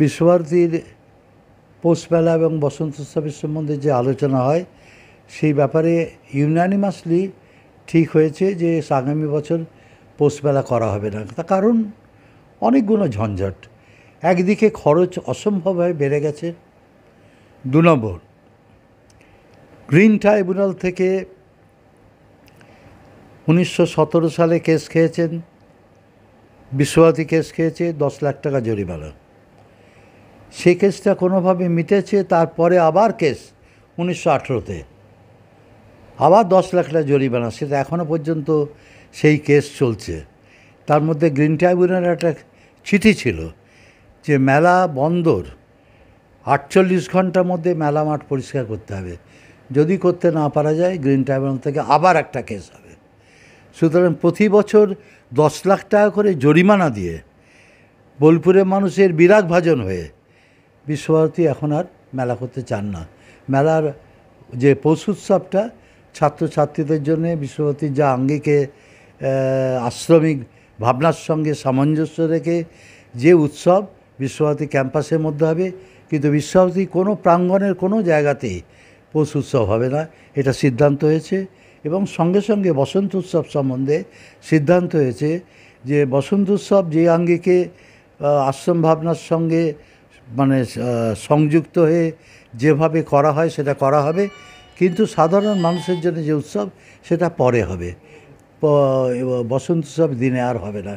বিশ্বভারতীর পৌষমেলা এবং বসন্ত উৎসবের সম্বন্ধে যে আলোচনা হয় সেই ব্যাপারে ইউনানিমাসলি ঠিক হয়েছে যে আগামী বছর পৌষমেলা করা হবে না তার কারণ অনেকগুলো ঝঞ্ঝট একদিকে খরচ অসম্ভবভাবে বেড়ে গেছে দু নম্বর গ্রিন ট্রাইব্যুনাল থেকে উনিশশো সালে কেস খেয়েছেন বিশ্বভারতী কেস খেয়েছে দশ লাখ টাকা জরিমানা সে কেসটা কোনোভাবে মিটেছে তারপরে আবার কেস উনিশশো আঠেরোতে আবার দশ লাখ টাকা জরিমানা সেটা এখনও পর্যন্ত সেই কেস চলছে তার মধ্যে গ্রিন ট্রাইব্যুনালের একটা চিঠি ছিল যে মেলা বন্দর আটচল্লিশ ঘন্টার মধ্যে মেলা মাঠ পরিষ্কার করতে হবে যদি করতে না পারা যায় গ্রিন ট্রাইব্যুনাল থেকে আবার একটা কেস হবে সুতরাং প্রতি বছর দশ লাখ টাকা করে জরিমানা দিয়ে বোলপুরের মানুষের বিরাগ ভাজন হয়ে বিশ্বভারতী এখন আর মেলা করতে চান না মেলার যে পৌষ উৎসবটা ছাত্রছাত্রীদের জন্যে বিশ্বভারতীর যা আঙ্গিকে আশ্রমিক ভাবনার সঙ্গে সামঞ্জস্য রেখে যে উৎসব বিশ্বভারতী ক্যাম্পাসের মধ্যে হবে কিন্তু বিশ্বভারতী কোনো প্রাঙ্গণের কোনো জায়গাতেই পৌষ উৎসব হবে না এটা সিদ্ধান্ত হয়েছে এবং সঙ্গে সঙ্গে বসন্ত উৎসব সম্বন্ধে সিদ্ধান্ত হয়েছে যে বসন্ত উৎসব যে আঙ্গিকে আশ্রম ভাবনার সঙ্গে মানে সংযুক্ত হয়ে যেভাবে করা হয় সেটা করা হবে কিন্তু সাধারণ মানুষের জন্য যে উৎসব সেটা পরে হবে বসন্ত উৎসব দিনে আর হবে না